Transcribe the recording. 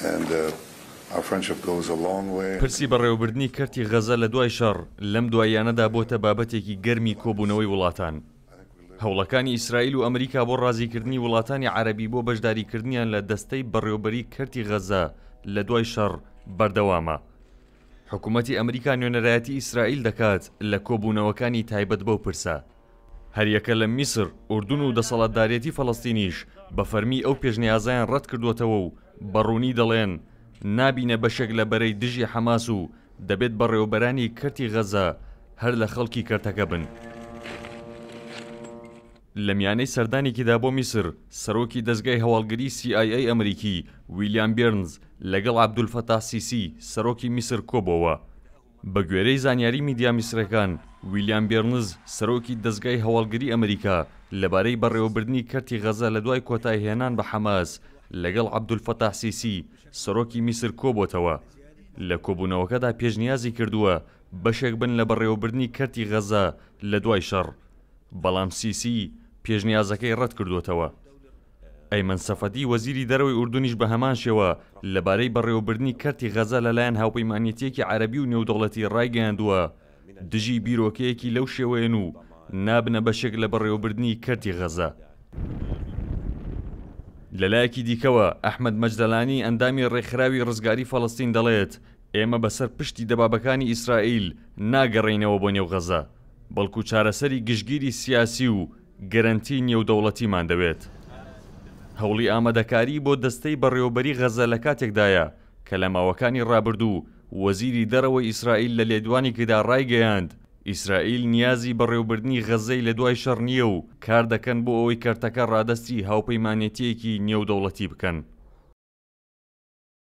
Uh, پرسی بەڕێوەبردننی کەرتی غەزە لە دوای شەڕ لەم دواییانەدا بۆتە بابەتێکی گەرمی کۆبوونەوەی وڵاتان. هەوڵەکانی ئیسرائیل و ئەمریکا بۆ ڕازیکردنی وڵاتانی عربی بۆ بەشداریکردنیان لە دەستەی بەڕێوبەری کەرتی غەزە لە دوای شەڕ بەردەوامە. حکوومەتی ئەمریکا نوێنەرایەتی ئیسرائیل دەکات لە کۆبوونەوەکانی تایبەت بەو پرسە. هەریەکە لە میسر ئوردون و دەسەڵاتدارێتی فەڵستینیش بە فەرمی ئەو پێشنیازایان ڕەت کردوتەوە و بەڕوونی دەڵێن نابینە بەشێک لە بەرەی دژی حەماس و دەبێت بەڕێوبەرانی کەرتی غەزە هەر لە خەڵکی کەرتەکە بن. لە میانەی سەردانێکیدا بۆ میسر سەرۆکی دەستگای هەواڵگری CIA ئەمریکی ویلیام بێرنز لەگەڵ عبدولفەتاسیسی سەرۆکی میسر کۆبەوە بە گوێرەی زانیاری میدیا میسرەکان ویلیام بێرنز سەرۆکی دەستگای هەواڵگری ئەمریکا لەبارەی بەڕێوەبردننی کەرتی غەزە لە دوای کۆتای هێنان بە حەماس لەگەڵ عبدولفتەحسیسی سەرۆکی میسر کۆبتەوە لە کۆبوونەوەکەدا پێشنیازی کردووە بەشێک بن لە بەڕێوەبردننی کەرتی غەزە لە دوای شەڕ بەڵام سیسی پێشنیازەکەی ڕەت کردوتەوە ئەیمەن سەفەتی وەزیری دەرەوەی ئوردونیش بە هەمان شێوە لەبارەی بەڕێوەبرنی کەرتی غەزە لەلایەن هاوپەیمانەتێکی عەربی و نێودەوڵەتی ڕایگەاندووە دژی بیرۆکەیەکی لەو شێوەیەن و نابنە بەشێک لە بەڕێوەبرنی کەرتی غەزە. لەلایەکی دیکەوە ئەحمد مەجدەلانی ئەندامی ڕێکخراوی ڕزگاری فەڵستین دەڵێت ئێمە بەسەر پشتی دەبابەکانی ئیسرائیل ناگەڕینەوە بۆ نێو غەزە بەڵکو چارەسەری گشتگیری سیاسی و گەرانتی نێودەوڵەتیمان دەوێت. هەوڵی ئامادەکاری بۆ دەستەی بەڕێوەبەری غەزە لە کاتێکدایە کە لە ماوەکانی ڕابردوو وەزیری دەرەوەی ئیسرائیل لە لێدوانی کدا ڕایگەیاند ئیسرائیل نیازی بەڕێوبردنی غەزەی لە دوای شەڕنیە و کار دەکەن بۆ ئەوەی کەرتەکە ڕادەستی هاوپەیمانێتیەکی نێودەوڵەتی بکەن